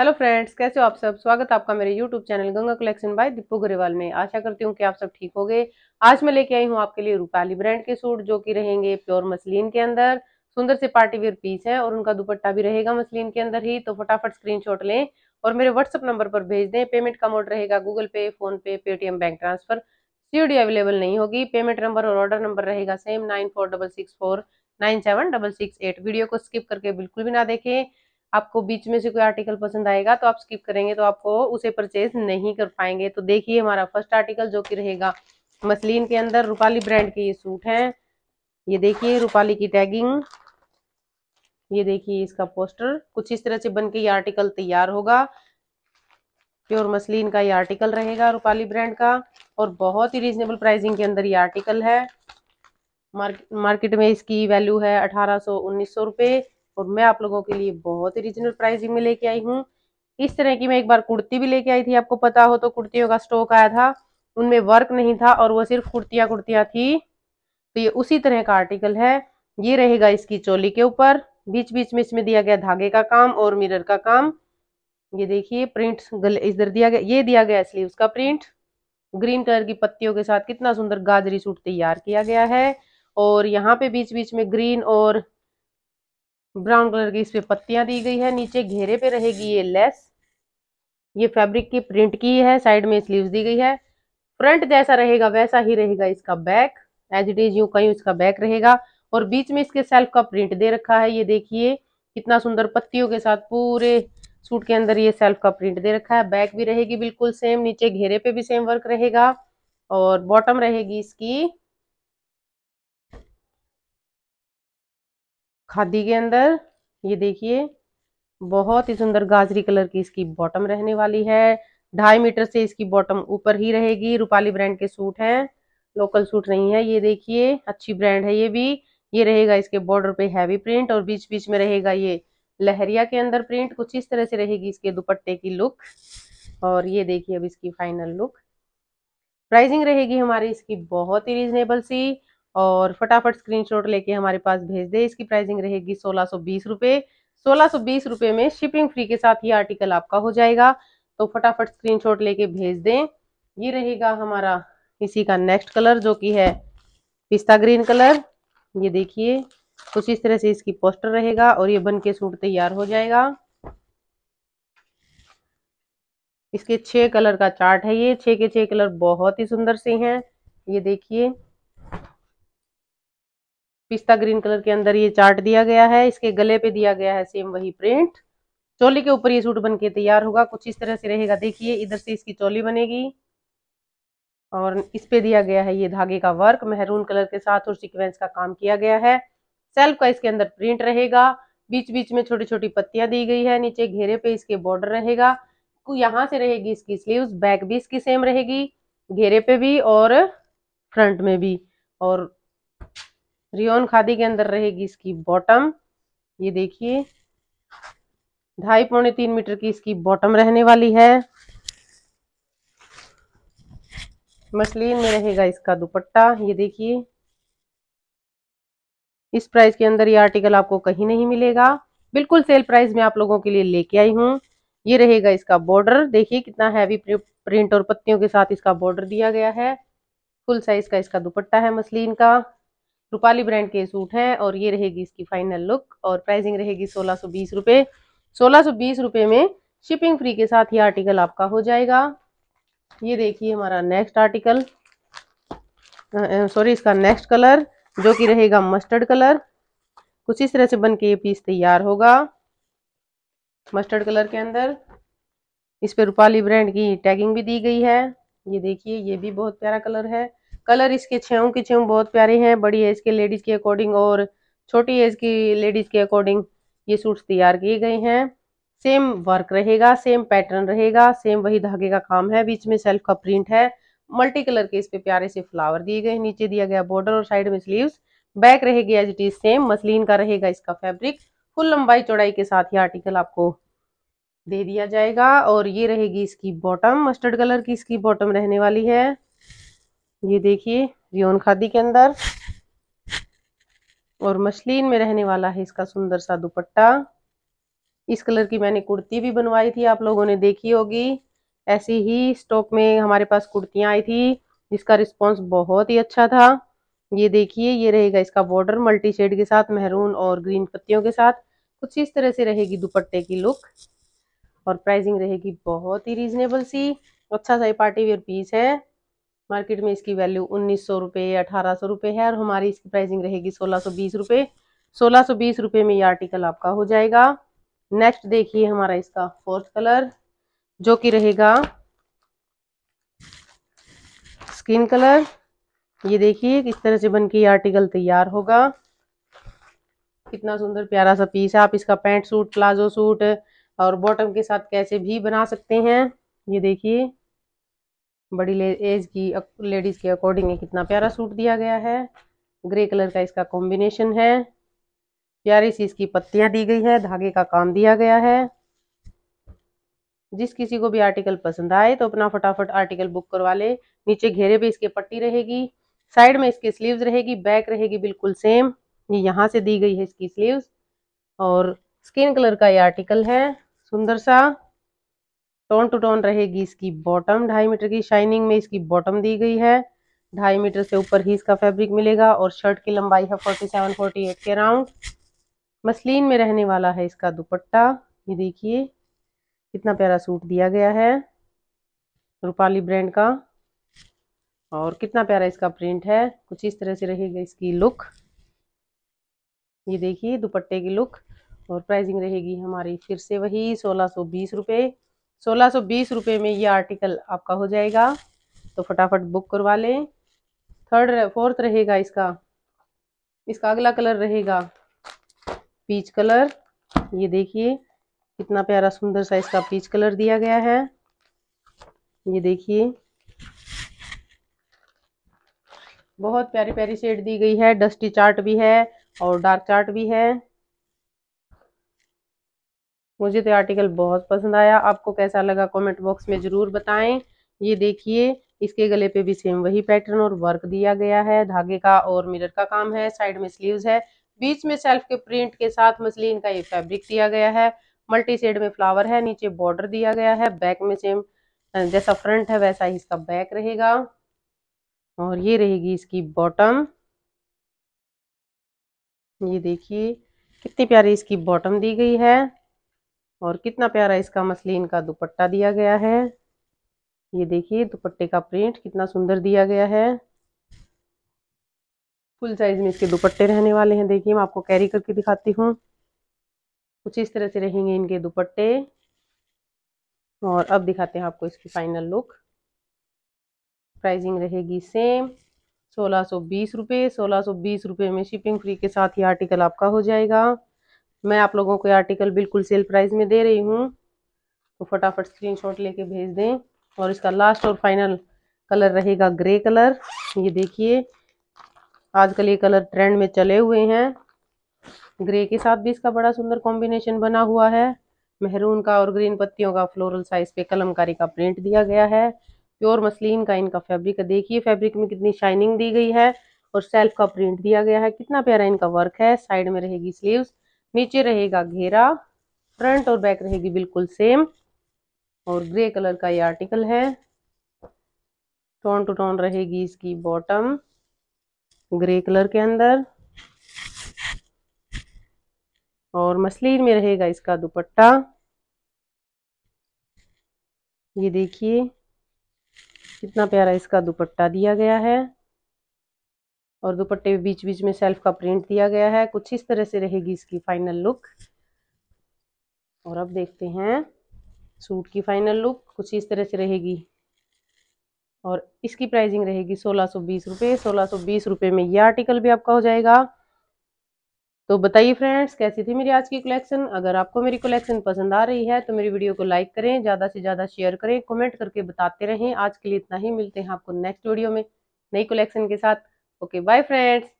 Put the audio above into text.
hello friends कैसे हो आप सब स्वागत आपका मेरे YouTube channel Ganga collection by Deepu Grewal में आशा करती हूँ कि आप सब ठीक हो गए आज मैं लेके आई हूँ आपके लिए रूपाली ब्रांड के सूट जो कि रहेंगे प्योर मसलिन के अंदर सुंदर से पार्टी वेयर पीस है और उनका दुपट्टा भी रहेगा मसलिन के अंदर ही तो फटाफट शॉट लें और मेरे व्हाट्सअप नंबर पर भेज दें पेमेंट का मोड रहेगा Google pay PhonePe Paytm bank transfer COD available नहीं होगी पेमेंट नंबर और ऑर्डर नंबर रहेगा same nine four double six four nine seven double six eight video को स्किप करके बिल्कुल भी ना देखें आपको बीच में से कोई आर्टिकल पसंद आएगा तो आप स्किप करेंगे तो आपको उसे परचेज नहीं कर पाएंगे तो देखिए हमारा फर्स्ट आर्टिकल जो कि रहेगा मसलिन के अंदर रूपाली ब्रांड के ये सूट हैं ये देखिए रूपाली की टैगिंग ये देखिए इसका पोस्टर कुछ इस तरह से बन के ये आर्टिकल तैयार होगा प्योर मसलिन का ये आर्टिकल रहेगा रूपाली ब्रांड का और बहुत ही रिजनेबल प्राइसिंग के अंदर ये आर्टिकल है मार्केट में इसकी वैल्यू है अठारह सो उन्नीस सौ रुपए और मैं आप लोगों के लिए बहुत ही रीजनल प्राइसिंग में लेके आई हूँ इस तरह की मैं एक बार कुर्ती भी लेके आई थी आपको पता हो तो कुर्तियों का स्टॉक आया था उनमें वर्क नहीं था और वो सिर्फ कुर्तियाँ कुर्तियाँ थी तो ये उसी तरह का आर्टिकल है ये रहेगा इसकी चोली के ऊपर बीच बीच में इसमें दिया गया धागे का काम और मिरर का काम ये देखिए प्रिंट गले इधर दिया गया ये दिया गया इसलिए का प्रिंट ग्रीन कलर की पत्तियों के साथ कितना सुंदर गाजरी सूट तैयार किया गया है और यहाँ पे बीच बीच में ग्रीन और ब्राउन कलर की इस पे पत्तियां दी गई है नीचे घेरे पे रहेगी ये लेस ये फैब्रिक की प्रिंट की है साइड में स्लीव्स दी गई है फ्रंट जैसा रहेगा वैसा ही रहेगा इसका back as it is you कहीं इसका बैक रहेगा और बीच में इसके सेल्फ का प्रिंट दे रखा है ये देखिए कितना सुंदर पत्तियों के साथ पूरे सूट के अंदर ये सेल्फ का प्रिंट दे रखा है बैक भी रहेगी बिल्कुल सेम नीचे घेरे पे भी सेम वर्क रहेगा और बॉटम रहेगी इसकी खादी के अंदर ये देखिए बहुत ही सुंदर गाजरी कलर की इसकी बॉटम रहने वाली है ढाई मीटर से इसकी बॉटम ऊपर ही रहेगी रूपाली ब्रांड के सूट हैं लोकल सूट नहीं है ये देखिए अच्छी ब्रांड है ये भी ये रहेगा इसके बॉर्डर पे हैवी प्रिंट और बीच बीच में रहेगा ये लहरिया के अंदर प्रिंट कुछ इस तरह से रहेगी इसके दुपट्टे की लुक और ये देखिए अब इसकी फाइनल लुक प्राइसिंग रहेगी हमारी इसकी बहुत ही रिजनेबल सी और फटाफट स्क्रीनशॉट लेके हमारे पास भेज दे इसकी प्राइसिंग रहेगी सोलह सो बीस रुपये सोलह सो बीस रुपये में शिपिंग फ्री के साथ ये आर्टिकल आपका हो जाएगा तो फटाफट स्क्रीनशॉट लेके भेज दें ये रहेगा हमारा इसी का नेक्स्ट कलर जो कि है पिस्ता ग्रीन कलर ये देखिए कुछ इस तरह से इसकी पोस्टर रहेगा और ये बन के सूट तैयार हो जाएगा इसके छह कलर का चार्ट है ये छह के छह कलर बहुत ही सुंदर से हैं ये देखिए पिस्ता ग्रीन कलर के अंदर ये चार्ट दिया गया है इसके गले पे दिया गया है सेम वही प्रिंट चोली के ऊपर ये सूट बन के तैयार होगा कुछ इस तरह से रहेगा देखिए इधर से इसकी चोली बनेगी और इस पे दिया गया है ये धागे का वर्क मेहरून कलर के साथ और सिक्वेंस का काम किया गया है सेल्फ का इसके अंदर प्रिंट रहेगा बीच बीच में छोटी छोटी पत्तियां दी गई है नीचे घेरे पे इसके बॉर्डर रहेगा यहां से रहेगी इसकी स्लीव बैक भी इसकी सेम रहेगी घेरे पे भी और फ्रंट में भी और रियोन खादी के अंदर रहेगी इसकी बॉटम ये देखिए ढाई पौने तीन मीटर की इसकी बॉटम रहने वाली है मसलिन में रहेगा इसका दुपट्टा ये देखिए इस प्राइस के अंदर ये आर्टिकल आपको कहीं नहीं मिलेगा बिल्कुल सेल प्राइस में आप लोगों के लिए लेके आई हूँ ये रहेगा इसका बॉर्डर देखिए कितना हैवी प्रिंट और पत्तियों के साथ इसका बॉर्डर दिया गया है फुल साइज का इसका दुपट्टा है मसलिन का रूपाली ब्रांड के सूट हैं और ये रहेगी इसकी फाइनल लुक और प्राइसिंग रहेगी सोलह सो बीस रुपये सोलह सो बीस रुपये में शिपिंग फ्री के साथ ये आर्टिकल आपका हो जाएगा ये देखिए हमारा नेक्स्ट आर्टिकल सॉरी इसका नेक्स्ट कलर जो कि रहेगा मस्टर्ड कलर कुछ इस तरह से बन के ये पीस तैयार होगा मस्टर्ड कलर के अंदर इस पर रूपाली ब्रांड की टैगिंग भी दी गई है ये देखिए ये भी बहुत प्यारा कलर है कलर इसके छेव की छेऊ बहुत प्यारे हैं बड़ी एज के लेडीज के अकॉर्डिंग और छोटी एज की लेडीज के अकॉर्डिंग ये सूट्स तैयार किए गए हैं सेम वर्क रहेगा सेम पैटर्न रहेगा सेम वही धागे का काम है बीच में सेल्फ का प्रिंट है मल्टी कलर के इस पे प्यारे से फ्लावर दिए गए नीचे दिया गया बॉर्डर और साइड में स्लीव्स बैक रहेगी as it is same muslin का रहेगा इसका फैब्रिक फुल लंबाई चौड़ाई के साथ ही आर्टिकल आपको दे दिया जाएगा और ये रहेगी इसकी बॉटम मस्टर्ड कलर की इसकी बॉटम रहने वाली है ये देखिए रियोन खादी के अंदर और मछलीन में रहने वाला है इसका सुंदर सा दुपट्टा इस कलर की मैंने कुर्ती भी बनवाई थी आप लोगों ने देखी होगी ऐसी ही स्टॉक में हमारे पास कुर्तियां आई थी जिसका रिस्पॉन्स बहुत ही अच्छा था ये देखिए ये रहेगा इसका बॉर्डर मल्टी शेड के साथ मेहरून और ग्रीन पत्तियों के साथ कुछ इस तरह से रहेगी दुपट्टे की लुक और प्राइसिंग रहेगी बहुत ही रीजनेबल सी अच्छा सा ये पार्टी वेयर पीस है मार्केट में इसकी वैल्यू उन्नीस सौ रुपये अठारह सौ रुपये है और हमारी इसकी प्राइसिंग रहेगी सोलह सौ बीस रुपये सोलह सौ बीस रुपये में ये आर्टिकल आपका हो जाएगा नेक्स्ट देखिए हमारा इसका फोर्थ कलर जो कि रहेगा स्किन कलर ये देखिए किस तरह से बन के ये आर्टिकल तैयार होगा कितना सुंदर प्यारा सा पीस है आप इसका पैंट सूट प्लाजो सूट और बॉटम के साथ कैसे भी बना सकते हैं ये देखिए बड़ी ले, एज की लेडीज़ के अकॉर्डिंग कितना प्यारा सूट दिया गया है ग्रे कलर का इसका कॉम्बिनेशन है प्यारी सी इसकी पत्तियां दी गई है धागे का काम दिया गया है जिस किसी को भी आर्टिकल पसंद आए तो अपना फटाफट आर्टिकल बुक करवा ले नीचे घेरे पे इसके पट्टी रहेगी साइड में इसके स्लीव्स रहेगी बैक रहेगी बिल्कुल सेम ये यहाँ से दी गई है इसकी स्लीव्स और स्किन कलर का ये आर्टिकल है सुंदर सा टोन टू टोन रहेगी इसकी बॉटम ढाई मीटर की शाइनिंग में इसकी बॉटम दी गई है ढाई मीटर से ऊपर ही इसका फैब्रिक मिलेगा और शर्ट की लंबाई है फोर्टी सेवन फोर्टी एट के अराउंड मसलिन में रहने वाला है इसका दुपट्टा ये देखिए कितना प्यारा सूट दिया गया है रूपाली ब्रांड का और कितना प्यारा इसका प्रिंट है कुछ इस तरह से रहेगा इसकी लुक ये देखिए दुपट्टे की लुक और प्राइसिंग रहेगी हमारी फिर से वही सोलह सौ बीस रुपये सोलह रुपए बीस में ये आर्टिकल आपका हो जाएगा तो फटाफट बुक करवा लें थर्ड फोर्थ रहेगा इसका इसका अगला कलर रहेगा पीच कलर ये देखिए कितना प्यारा सुंदर सा इसका पीच कलर दिया गया है ये देखिए बहुत प्यारी प्यारी शेड दी गई है डस्टी चार्ट भी है और डार्क चार्ट भी है मुझे तो आर्टिकल बहुत पसंद आया आपको कैसा लगा कमेंट बॉक्स में ज़रूर बताएं ये देखिए इसके गले पे भी सेम वही पैटर्न और वर्क दिया गया है धागे का और मिरर का काम है साइड में स्लीव्स है बीच में सेल्फ के प्रिंट के साथ मसलिन का ये फैब्रिक दिया गया है मल्टी शेड में फ्लावर है नीचे बॉर्डर दिया गया है बैक में सेम जैसा फ्रंट है वैसा ही इसका बैक रहेगा और ये रहेगी इसकी बॉटम ये देखिए कितनी प्यारी इसकी बॉटम दी गई है और कितना प्यारा इसका मसलिन का दुपट्टा दिया गया है ये देखिए दुपट्टे का प्रिंट कितना सुंदर दिया गया है फुल साइज में इसके दुपट्टे रहने वाले हैं देखिए मैं आपको कैरी करके दिखाती हूँ कुछ इस तरह से रहेंगे इनके दुपट्टे और अब दिखाते हैं आपको इसकी फाइनल लुक प्राइसिंग रहेगी सेम सोलह सौ बीस रुपये सोलह सौ बीस रुपये में शिपिंग फ्री के साथ ही आर्टिकल आपका हो जाएगा मैं आप लोगों को आर्टिकल बिल्कुल सेल प्राइस में दे रही हूँ तो फटाफट स्क्रीनशॉट लेके भेज दें और इसका लास्ट और फाइनल कलर रहेगा ग्रे कलर ये देखिए आजकल ये कलर ट्रेंड में चले हुए हैं ग्रे के साथ भी इसका बड़ा सुंदर कॉम्बिनेशन बना हुआ है मेहरून का और ग्रीन पत्तियों का फ्लोरल साइज पे कलमकारी का प्रिंट दिया गया है प्योर मसलिन का इनका फैब्रिक है देखिए फैब्रिक में कितनी शाइनिंग दी गई है और सेल्फ का प्रिंट दिया गया है कितना प्यारा इनका वर्क है साइड में रहेगी स्लीव्स नीचे रहेगा घेरा फ्रंट और बैक रहेगी बिल्कुल सेम और ग्रे कलर का ये आर्टिकल है टोन टू टोन रहेगी इसकी बॉटम ग्रे कलर के अंदर और मसलिन में रहेगा इसका दुपट्टा ये देखिए कितना प्यारा इसका दुपट्टा दिया गया है और दुपट्टे बीच बीच में सेल्फ का प्रिंट दिया गया है कुछ इस तरह से रहेगी इसकी फाइनल लुक और अब देखते हैं सूट की फाइनल लुक कुछ इस तरह से रहेगी और इसकी प्राइसिंग रहेगी सोलह सो बीस सोलह सो बीस में यह आर्टिकल भी आपका हो जाएगा तो बताइए फ्रेंड्स कैसी थी मेरी आज की कलेक्शन अगर आपको मेरी कलेक्शन पसंद आ रही है तो मेरी वीडियो को लाइक करें ज़्यादा से ज़्यादा शेयर करें कमेंट करके बताते रहें आज के लिए इतना ही मिलते हैं आपको नेक्स्ट वीडियो में नई कलेक्शन के साथ okay bye friends